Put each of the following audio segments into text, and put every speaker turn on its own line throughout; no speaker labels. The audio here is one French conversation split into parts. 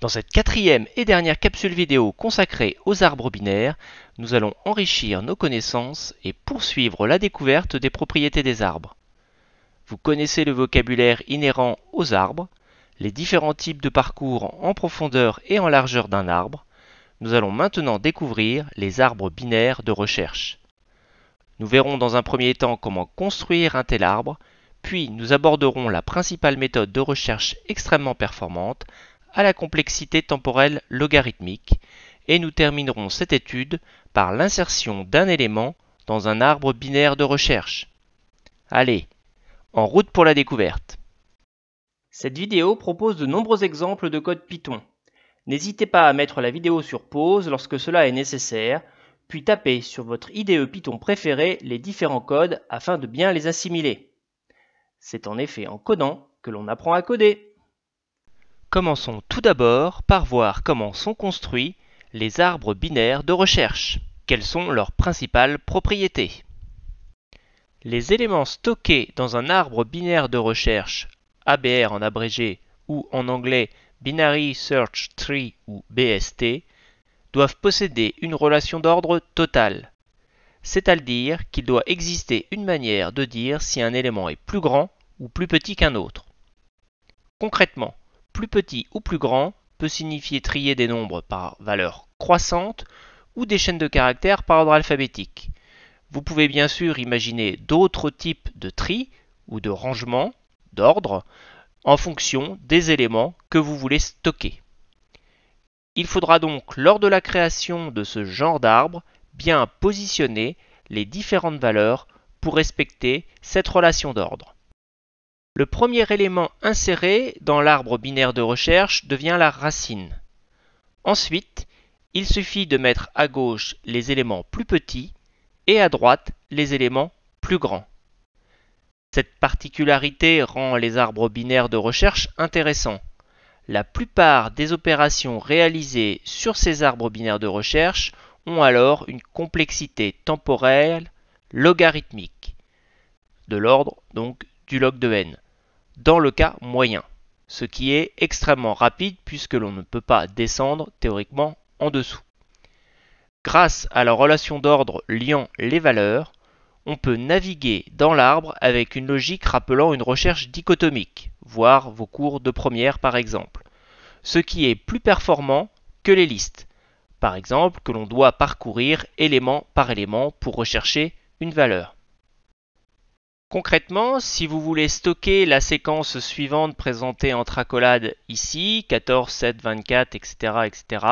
Dans cette quatrième et dernière capsule vidéo consacrée aux arbres binaires, nous allons enrichir nos connaissances et poursuivre la découverte des propriétés des arbres. Vous connaissez le vocabulaire inhérent aux arbres, les différents types de parcours en profondeur et en largeur d'un arbre. Nous allons maintenant découvrir les arbres binaires de recherche. Nous verrons dans un premier temps comment construire un tel arbre, puis nous aborderons la principale méthode de recherche extrêmement performante, à la complexité temporelle logarithmique, et nous terminerons cette étude par l'insertion d'un élément dans un arbre binaire de recherche. Allez, en route pour la découverte Cette vidéo propose de nombreux exemples de code Python. N'hésitez pas à mettre la vidéo sur pause lorsque cela est nécessaire, puis tapez sur votre IDE Python préféré les différents codes afin de bien les assimiler. C'est en effet en codant que l'on apprend à coder. Commençons tout d'abord par voir comment sont construits les arbres binaires de recherche. Quelles sont leurs principales propriétés Les éléments stockés dans un arbre binaire de recherche, ABR en abrégé ou en anglais Binary Search Tree ou BST, doivent posséder une relation d'ordre totale. C'est-à-dire qu'il doit exister une manière de dire si un élément est plus grand ou plus petit qu'un autre. Concrètement, plus petit ou plus grand peut signifier trier des nombres par valeur croissante ou des chaînes de caractères par ordre alphabétique. Vous pouvez bien sûr imaginer d'autres types de tri ou de rangement d'ordre en fonction des éléments que vous voulez stocker. Il faudra donc lors de la création de ce genre d'arbre bien positionner les différentes valeurs pour respecter cette relation d'ordre. Le premier élément inséré dans l'arbre binaire de recherche devient la racine. Ensuite, il suffit de mettre à gauche les éléments plus petits et à droite les éléments plus grands. Cette particularité rend les arbres binaires de recherche intéressants. La plupart des opérations réalisées sur ces arbres binaires de recherche ont alors une complexité temporelle logarithmique, de l'ordre donc du log de n, dans le cas moyen, ce qui est extrêmement rapide puisque l'on ne peut pas descendre théoriquement en dessous. Grâce à la relation d'ordre liant les valeurs, on peut naviguer dans l'arbre avec une logique rappelant une recherche dichotomique, voire vos cours de première par exemple, ce qui est plus performant que les listes, par exemple que l'on doit parcourir élément par élément pour rechercher une valeur. Concrètement, si vous voulez stocker la séquence suivante présentée en tracolade ici, 14, 7, 24, etc., etc.,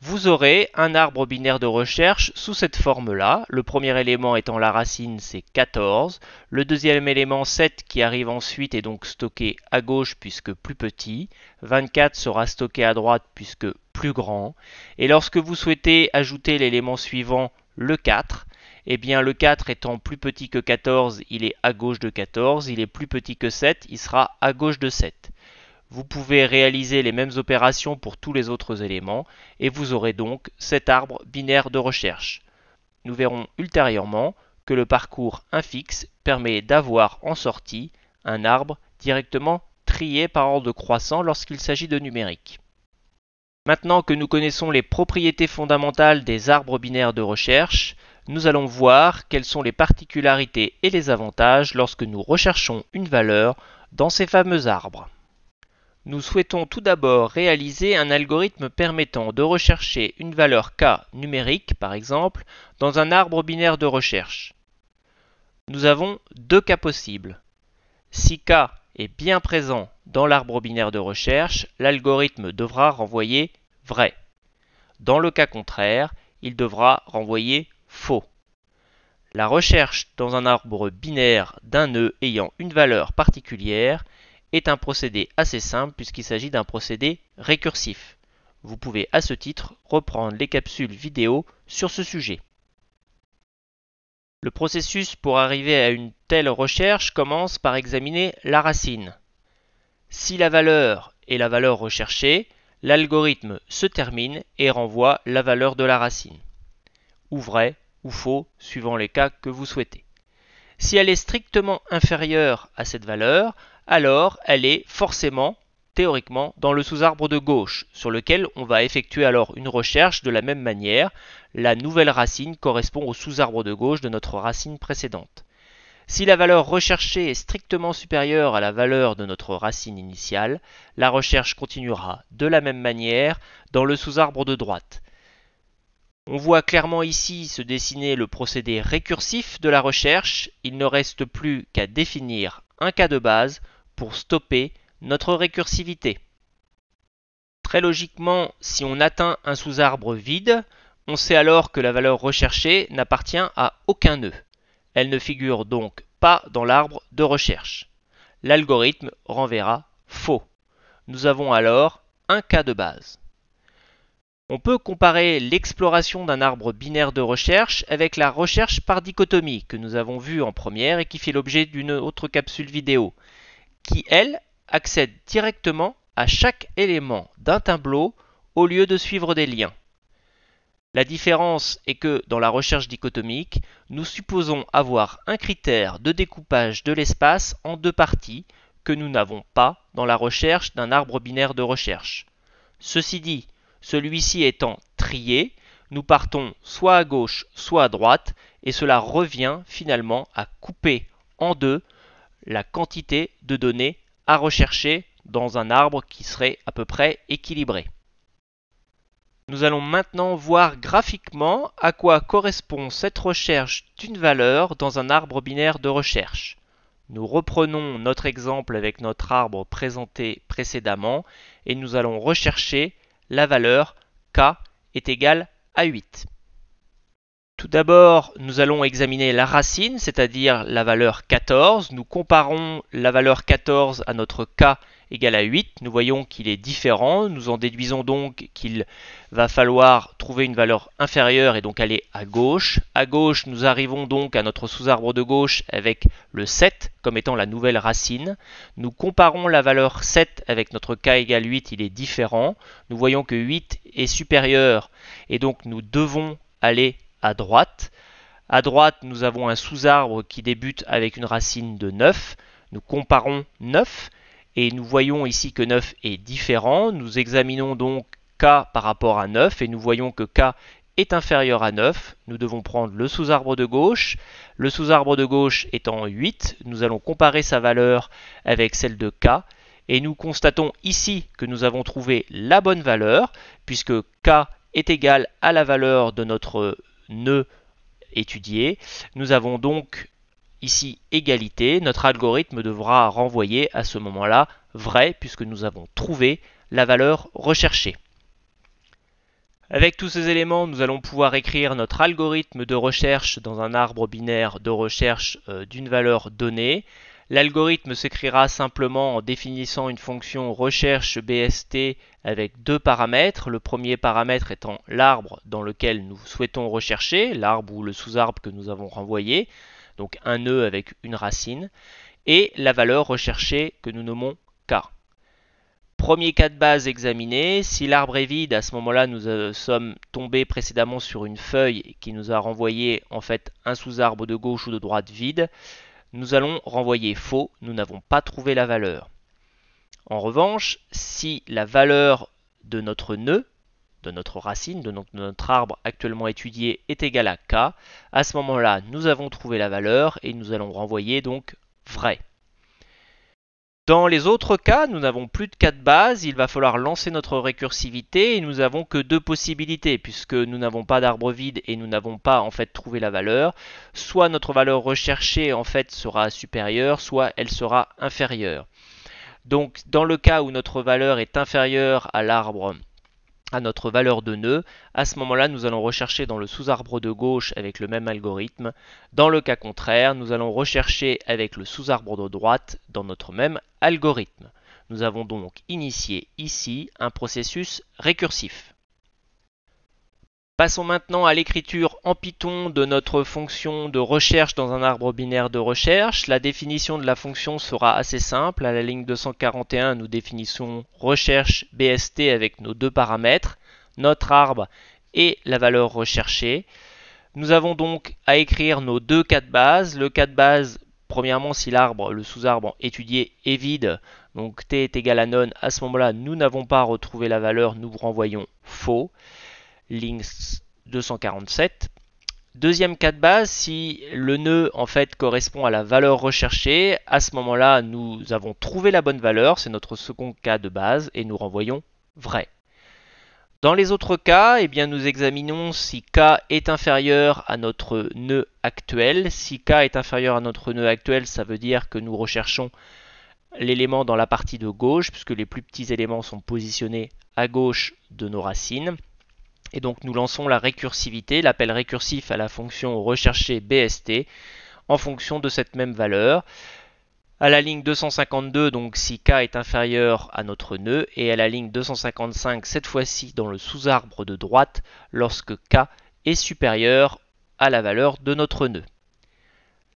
vous aurez un arbre binaire de recherche sous cette forme-là. Le premier élément étant la racine, c'est 14. Le deuxième élément, 7, qui arrive ensuite, est donc stocké à gauche puisque plus petit. 24 sera stocké à droite puisque plus grand. Et lorsque vous souhaitez ajouter l'élément suivant, le 4, eh bien le 4 étant plus petit que 14, il est à gauche de 14, il est plus petit que 7, il sera à gauche de 7. Vous pouvez réaliser les mêmes opérations pour tous les autres éléments et vous aurez donc cet arbre binaire de recherche. Nous verrons ultérieurement que le parcours infixe permet d'avoir en sortie un arbre directement trié par ordre croissant lorsqu'il s'agit de numérique. Maintenant que nous connaissons les propriétés fondamentales des arbres binaires de recherche, nous allons voir quelles sont les particularités et les avantages lorsque nous recherchons une valeur dans ces fameux arbres. Nous souhaitons tout d'abord réaliser un algorithme permettant de rechercher une valeur k numérique, par exemple, dans un arbre binaire de recherche. Nous avons deux cas possibles. Si k est bien présent dans l'arbre binaire de recherche, l'algorithme devra renvoyer vrai. Dans le cas contraire, il devra renvoyer faux. La recherche dans un arbre binaire d'un nœud ayant une valeur particulière est un procédé assez simple puisqu'il s'agit d'un procédé récursif. Vous pouvez à ce titre reprendre les capsules vidéo sur ce sujet. Le processus pour arriver à une telle recherche commence par examiner la racine. Si la valeur est la valeur recherchée, l'algorithme se termine et renvoie la valeur de la racine. Ouvrez ou faux, suivant les cas que vous souhaitez. Si elle est strictement inférieure à cette valeur, alors elle est forcément, théoriquement, dans le sous-arbre de gauche, sur lequel on va effectuer alors une recherche de la même manière. La nouvelle racine correspond au sous-arbre de gauche de notre racine précédente. Si la valeur recherchée est strictement supérieure à la valeur de notre racine initiale, la recherche continuera de la même manière dans le sous-arbre de droite. On voit clairement ici se dessiner le procédé récursif de la recherche, il ne reste plus qu'à définir un cas de base pour stopper notre récursivité. Très logiquement, si on atteint un sous-arbre vide, on sait alors que la valeur recherchée n'appartient à aucun nœud. Elle ne figure donc pas dans l'arbre de recherche. L'algorithme renverra faux. Nous avons alors un cas de base. On peut comparer l'exploration d'un arbre binaire de recherche avec la recherche par dichotomie que nous avons vue en première et qui fait l'objet d'une autre capsule vidéo, qui elle accède directement à chaque élément d'un tableau au lieu de suivre des liens. La différence est que dans la recherche dichotomique, nous supposons avoir un critère de découpage de l'espace en deux parties que nous n'avons pas dans la recherche d'un arbre binaire de recherche. Ceci dit, celui-ci étant trié, nous partons soit à gauche, soit à droite, et cela revient finalement à couper en deux la quantité de données à rechercher dans un arbre qui serait à peu près équilibré. Nous allons maintenant voir graphiquement à quoi correspond cette recherche d'une valeur dans un arbre binaire de recherche. Nous reprenons notre exemple avec notre arbre présenté précédemment et nous allons rechercher la valeur k est égale à 8. Tout d'abord, nous allons examiner la racine, c'est-à-dire la valeur 14. Nous comparons la valeur 14 à notre k égale à 8. Nous voyons qu'il est différent. Nous en déduisons donc qu'il va falloir trouver une valeur inférieure et donc aller à gauche. À gauche, nous arrivons donc à notre sous-arbre de gauche avec le 7 comme étant la nouvelle racine. Nous comparons la valeur 7 avec notre k égale 8, il est différent. Nous voyons que 8 est supérieur et donc nous devons aller à droite. À droite, nous avons un sous-arbre qui débute avec une racine de 9. Nous comparons 9 et nous voyons ici que 9 est différent. Nous examinons donc K par rapport à 9 et nous voyons que K est inférieur à 9. Nous devons prendre le sous-arbre de gauche. Le sous-arbre de gauche étant 8, nous allons comparer sa valeur avec celle de K. Et nous constatons ici que nous avons trouvé la bonne valeur, puisque K est égal à la valeur de notre nœud étudié. Nous avons donc ici égalité, notre algorithme devra renvoyer à ce moment-là vrai puisque nous avons trouvé la valeur recherchée. Avec tous ces éléments, nous allons pouvoir écrire notre algorithme de recherche dans un arbre binaire de recherche euh, d'une valeur donnée. L'algorithme s'écrira simplement en définissant une fonction recherche BST avec deux paramètres. Le premier paramètre étant l'arbre dans lequel nous souhaitons rechercher, l'arbre ou le sous-arbre que nous avons renvoyé donc un nœud avec une racine, et la valeur recherchée que nous nommons k. Premier cas de base examiné, si l'arbre est vide, à ce moment-là nous euh, sommes tombés précédemment sur une feuille qui nous a renvoyé en fait un sous-arbre de gauche ou de droite vide, nous allons renvoyer faux, nous n'avons pas trouvé la valeur. En revanche, si la valeur de notre nœud de notre racine, de notre arbre actuellement étudié, est égal à k, à ce moment-là, nous avons trouvé la valeur et nous allons renvoyer donc vrai. Dans les autres cas, nous n'avons plus de cas de base, il va falloir lancer notre récursivité et nous n'avons que deux possibilités puisque nous n'avons pas d'arbre vide et nous n'avons pas en fait trouvé la valeur. Soit notre valeur recherchée en fait sera supérieure, soit elle sera inférieure. Donc dans le cas où notre valeur est inférieure à l'arbre à notre valeur de nœud. À ce moment-là, nous allons rechercher dans le sous-arbre de gauche avec le même algorithme. Dans le cas contraire, nous allons rechercher avec le sous-arbre de droite dans notre même algorithme. Nous avons donc initié ici un processus récursif. Passons maintenant à l'écriture en Python de notre fonction de recherche dans un arbre binaire de recherche. La définition de la fonction sera assez simple. À la ligne 241, nous définissons recherche BST avec nos deux paramètres, notre arbre et la valeur recherchée. Nous avons donc à écrire nos deux cas de base. Le cas de base, premièrement, si l'arbre, le sous-arbre étudié est vide, donc t est égal à none, à ce moment-là, nous n'avons pas retrouvé la valeur, nous vous renvoyons faux. Links 247. Deuxième cas de base, si le nœud en fait correspond à la valeur recherchée, à ce moment-là nous avons trouvé la bonne valeur, c'est notre second cas de base et nous renvoyons vrai. Dans les autres cas, eh bien, nous examinons si K est inférieur à notre nœud actuel. Si K est inférieur à notre nœud actuel, ça veut dire que nous recherchons l'élément dans la partie de gauche, puisque les plus petits éléments sont positionnés à gauche de nos racines. Et donc nous lançons la récursivité, l'appel récursif à la fonction recherchée BST en fonction de cette même valeur. À la ligne 252, donc si K est inférieur à notre nœud, et à la ligne 255, cette fois-ci dans le sous-arbre de droite, lorsque K est supérieur à la valeur de notre nœud.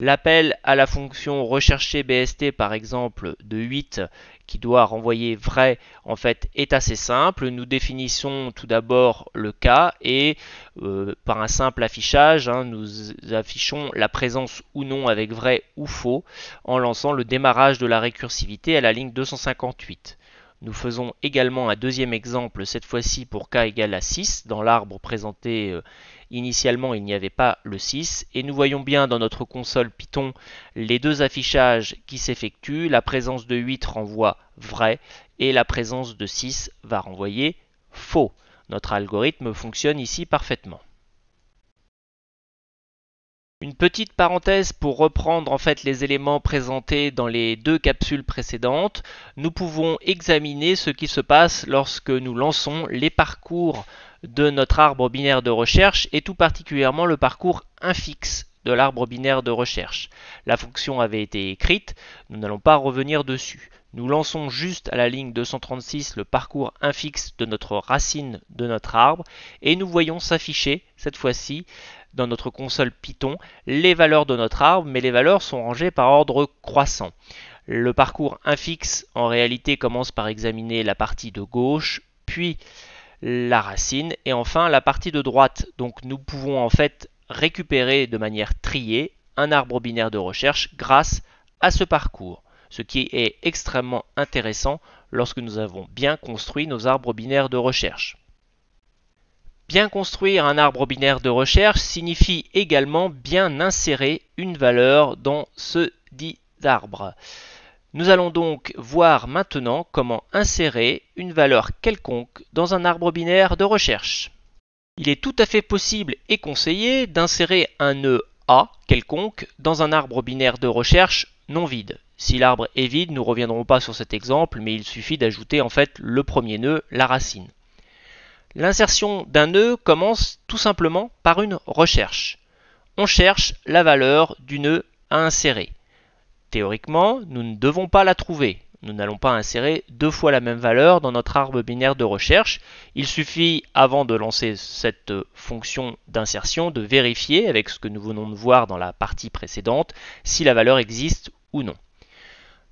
L'appel à la fonction rechercher BST par exemple de 8 qui doit renvoyer vrai en fait est assez simple. Nous définissons tout d'abord le cas et euh, par un simple affichage, hein, nous affichons la présence ou non avec vrai ou faux en lançant le démarrage de la récursivité à la ligne 258. Nous faisons également un deuxième exemple, cette fois-ci pour k égale à 6, dans l'arbre présenté euh, Initialement, il n'y avait pas le 6 et nous voyons bien dans notre console Python les deux affichages qui s'effectuent. La présence de 8 renvoie vrai et la présence de 6 va renvoyer faux. Notre algorithme fonctionne ici parfaitement. Une petite parenthèse pour reprendre en fait les éléments présentés dans les deux capsules précédentes, nous pouvons examiner ce qui se passe lorsque nous lançons les parcours de notre arbre binaire de recherche et tout particulièrement le parcours infixe de l'arbre binaire de recherche. La fonction avait été écrite, nous n'allons pas revenir dessus. Nous lançons juste à la ligne 236 le parcours infixe de notre racine de notre arbre et nous voyons s'afficher cette fois-ci dans notre console Python les valeurs de notre arbre, mais les valeurs sont rangées par ordre croissant. Le parcours infixe en réalité commence par examiner la partie de gauche, puis la racine et enfin la partie de droite. Donc nous pouvons en fait récupérer de manière triée un arbre binaire de recherche grâce à ce parcours, ce qui est extrêmement intéressant lorsque nous avons bien construit nos arbres binaires de recherche. Bien construire un arbre binaire de recherche signifie également bien insérer une valeur dans ce dit arbre. Nous allons donc voir maintenant comment insérer une valeur quelconque dans un arbre binaire de recherche. Il est tout à fait possible et conseillé d'insérer un nœud A quelconque dans un arbre binaire de recherche non vide. Si l'arbre est vide, nous ne reviendrons pas sur cet exemple, mais il suffit d'ajouter en fait le premier nœud, la racine. L'insertion d'un nœud commence tout simplement par une recherche. On cherche la valeur du nœud à insérer. Théoriquement, nous ne devons pas la trouver. Nous n'allons pas insérer deux fois la même valeur dans notre arbre binaire de recherche. Il suffit, avant de lancer cette fonction d'insertion, de vérifier avec ce que nous venons de voir dans la partie précédente si la valeur existe ou non.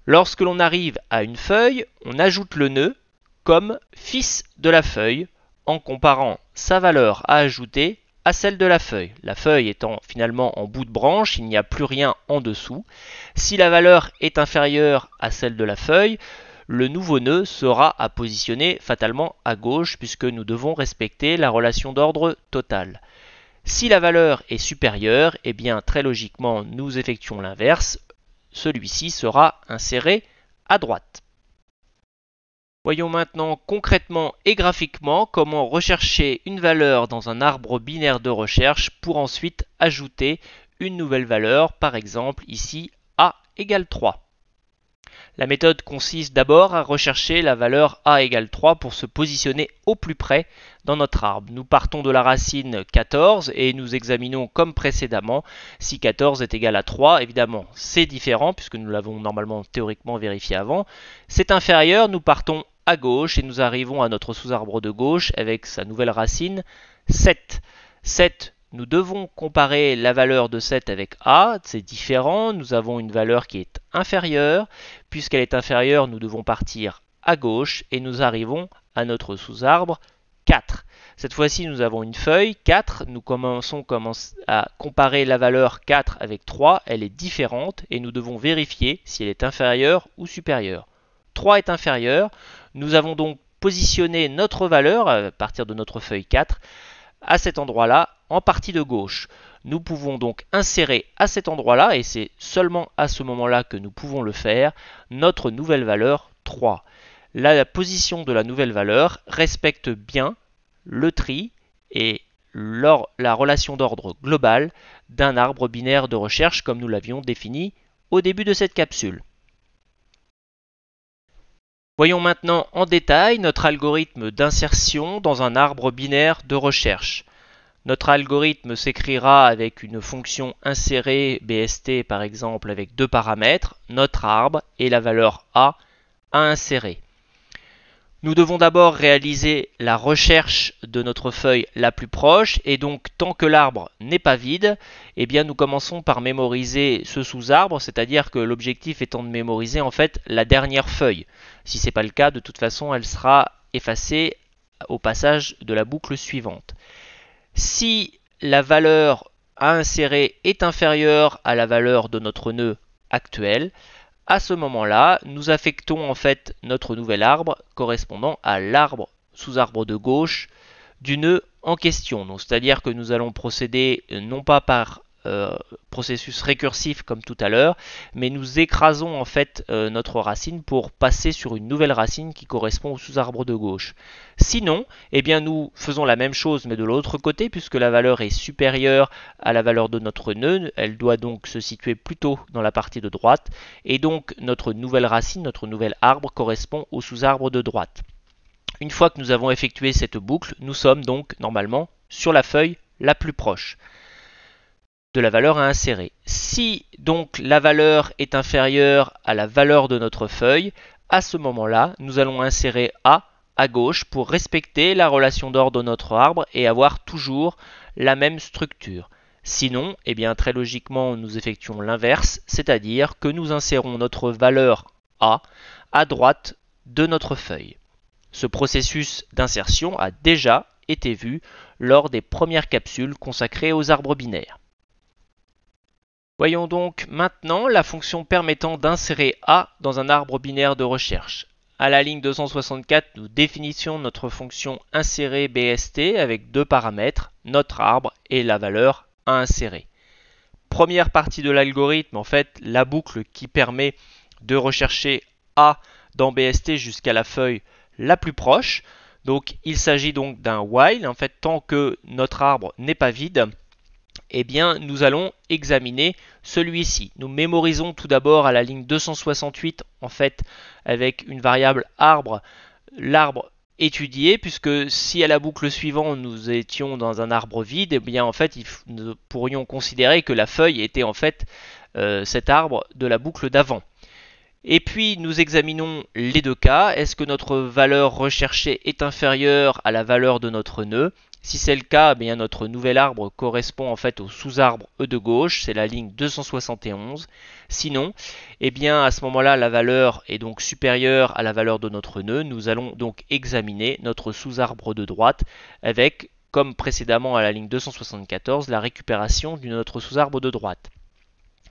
Lorsque l'on arrive à une feuille, on ajoute le nœud comme fils de la feuille en comparant sa valeur à ajouter à celle de la feuille. La feuille étant finalement en bout de branche, il n'y a plus rien en dessous. Si la valeur est inférieure à celle de la feuille, le nouveau nœud sera à positionner fatalement à gauche puisque nous devons respecter la relation d'ordre total. Si la valeur est supérieure, eh bien très logiquement nous effectuons l'inverse, celui-ci sera inséré à droite. Voyons maintenant concrètement et graphiquement comment rechercher une valeur dans un arbre binaire de recherche pour ensuite ajouter une nouvelle valeur, par exemple ici a égale 3. La méthode consiste d'abord à rechercher la valeur a égale 3 pour se positionner au plus près dans notre arbre. Nous partons de la racine 14 et nous examinons comme précédemment si 14 est égal à 3. Évidemment, c'est différent puisque nous l'avons normalement théoriquement vérifié avant. C'est inférieur, nous partons à gauche et nous arrivons à notre sous-arbre de gauche avec sa nouvelle racine 7. 7, nous devons comparer la valeur de 7 avec A, c'est différent, nous avons une valeur qui est inférieure, puisqu'elle est inférieure, nous devons partir à gauche et nous arrivons à notre sous-arbre 4. Cette fois-ci, nous avons une feuille 4, nous commençons à comparer la valeur 4 avec 3, elle est différente et nous devons vérifier si elle est inférieure ou supérieure. 3 est inférieure, nous avons donc positionné notre valeur, euh, à partir de notre feuille 4, à cet endroit-là, en partie de gauche. Nous pouvons donc insérer à cet endroit-là, et c'est seulement à ce moment-là que nous pouvons le faire, notre nouvelle valeur 3. La position de la nouvelle valeur respecte bien le tri et la relation d'ordre global d'un arbre binaire de recherche comme nous l'avions défini au début de cette capsule. Voyons maintenant en détail notre algorithme d'insertion dans un arbre binaire de recherche. Notre algorithme s'écrira avec une fonction insérée BST par exemple avec deux paramètres, notre arbre et la valeur A à insérer. Nous devons d'abord réaliser la recherche de notre feuille la plus proche et donc tant que l'arbre n'est pas vide, eh bien nous commençons par mémoriser ce sous-arbre, c'est-à-dire que l'objectif étant de mémoriser en fait la dernière feuille. Si ce n'est pas le cas, de toute façon elle sera effacée au passage de la boucle suivante. Si la valeur à insérer est inférieure à la valeur de notre nœud actuel, à ce moment-là, nous affectons en fait notre nouvel arbre correspondant à l'arbre sous-arbre de gauche du nœud en question. C'est-à-dire que nous allons procéder euh, non pas par euh, processus récursif comme tout à l'heure, mais nous écrasons en fait euh, notre racine pour passer sur une nouvelle racine qui correspond au sous-arbre de gauche. Sinon, eh bien nous faisons la même chose mais de l'autre côté puisque la valeur est supérieure à la valeur de notre nœud, elle doit donc se situer plutôt dans la partie de droite et donc notre nouvelle racine, notre nouvel arbre correspond au sous-arbre de droite. Une fois que nous avons effectué cette boucle, nous sommes donc normalement sur la feuille la plus proche de la valeur à insérer. Si donc la valeur est inférieure à la valeur de notre feuille, à ce moment-là, nous allons insérer A à gauche pour respecter la relation d'ordre de notre arbre et avoir toujours la même structure. Sinon, eh bien, très logiquement, nous effectuons l'inverse, c'est-à-dire que nous insérons notre valeur A à droite de notre feuille. Ce processus d'insertion a déjà été vu lors des premières capsules consacrées aux arbres binaires. Voyons donc maintenant la fonction permettant d'insérer A dans un arbre binaire de recherche. À la ligne 264, nous définissons notre fonction insérer BST avec deux paramètres, notre arbre et la valeur à insérer. Première partie de l'algorithme, en fait, la boucle qui permet de rechercher A dans BST jusqu'à la feuille la plus proche. Donc il s'agit donc d'un while, en fait, tant que notre arbre n'est pas vide, eh bien, nous allons examiner celui-ci. Nous mémorisons tout d'abord à la ligne 268, en fait, avec une variable arbre, l'arbre étudié, puisque si à la boucle suivante nous étions dans un arbre vide, eh bien, en fait, nous pourrions considérer que la feuille était en fait euh, cet arbre de la boucle d'avant. Et puis nous examinons les deux cas. Est-ce que notre valeur recherchée est inférieure à la valeur de notre nœud si c'est le cas, eh bien notre nouvel arbre correspond en fait au sous-arbre E de gauche, c'est la ligne 271. Sinon, eh bien à ce moment-là, la valeur est donc supérieure à la valeur de notre nœud. Nous allons donc examiner notre sous-arbre de droite avec, comme précédemment à la ligne 274, la récupération de notre sous-arbre de droite.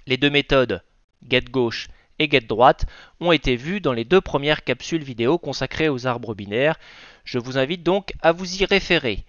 Les deux méthodes, get gauche et Get droite ont été vus dans les deux premières capsules vidéo consacrées aux arbres binaires. Je vous invite donc à vous y référer.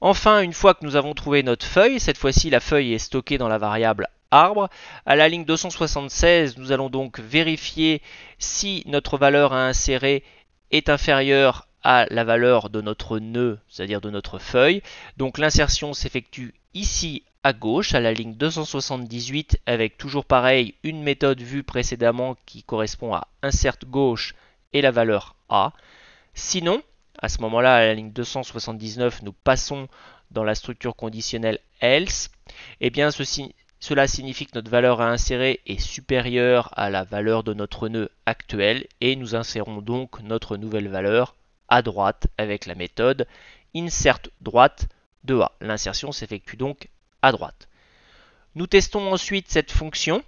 Enfin, une fois que nous avons trouvé notre feuille, cette fois-ci la feuille est stockée dans la variable arbre. À la ligne 276, nous allons donc vérifier si notre valeur à insérer est inférieure à la valeur de notre nœud, c'est-à-dire de notre feuille. Donc l'insertion s'effectue ici à gauche à la ligne 278 avec toujours pareil une méthode vue précédemment qui correspond à insert gauche et la valeur A. Sinon, à ce moment-là, à la ligne 279, nous passons dans la structure conditionnelle else. et eh bien, cela signifie que notre valeur à insérer est supérieure à la valeur de notre nœud actuel et nous insérons donc notre nouvelle valeur à droite avec la méthode insert droite de A. L'insertion s'effectue donc droite. Nous testons ensuite cette fonction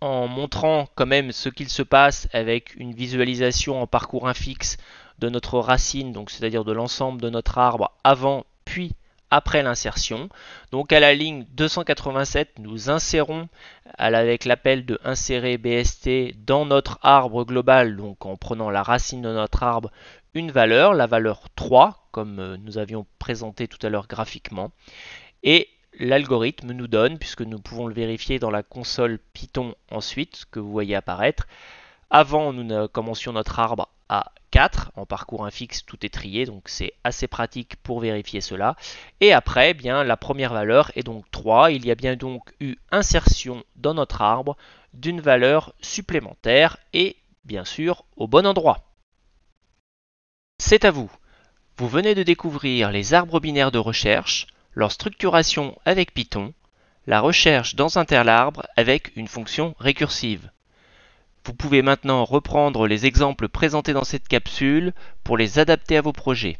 en montrant quand même ce qu'il se passe avec une visualisation en parcours infixe de notre racine, donc c'est-à-dire de l'ensemble de notre arbre avant puis après l'insertion. Donc à la ligne 287, nous insérons avec l'appel de insérer BST dans notre arbre global, donc en prenant la racine de notre arbre, une valeur, la valeur 3, comme euh, nous avions présenté tout à l'heure graphiquement. Et l'algorithme nous donne, puisque nous pouvons le vérifier dans la console Python ensuite, que vous voyez apparaître, avant nous ne commencions notre arbre à 4, en parcours infixe tout est trié, donc c'est assez pratique pour vérifier cela. Et après, eh bien la première valeur est donc 3, il y a bien donc eu insertion dans notre arbre d'une valeur supplémentaire et bien sûr au bon endroit. C'est à vous. Vous venez de découvrir les arbres binaires de recherche, leur structuration avec Python, la recherche dans Interl'Arbre avec une fonction récursive. Vous pouvez maintenant reprendre les exemples présentés dans cette capsule pour les adapter à vos projets.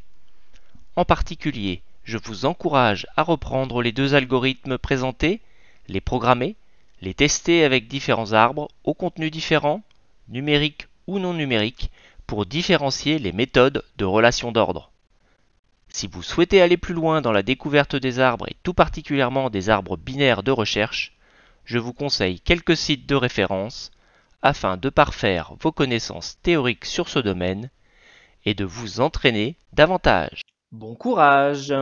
En particulier, je vous encourage à reprendre les deux algorithmes présentés, les programmer, les tester avec différents arbres au contenu différents, numérique ou non numérique, pour différencier les méthodes de relation d'ordre. Si vous souhaitez aller plus loin dans la découverte des arbres et tout particulièrement des arbres binaires de recherche, je vous conseille quelques sites de référence afin de parfaire vos connaissances théoriques sur ce domaine et de vous entraîner davantage. Bon courage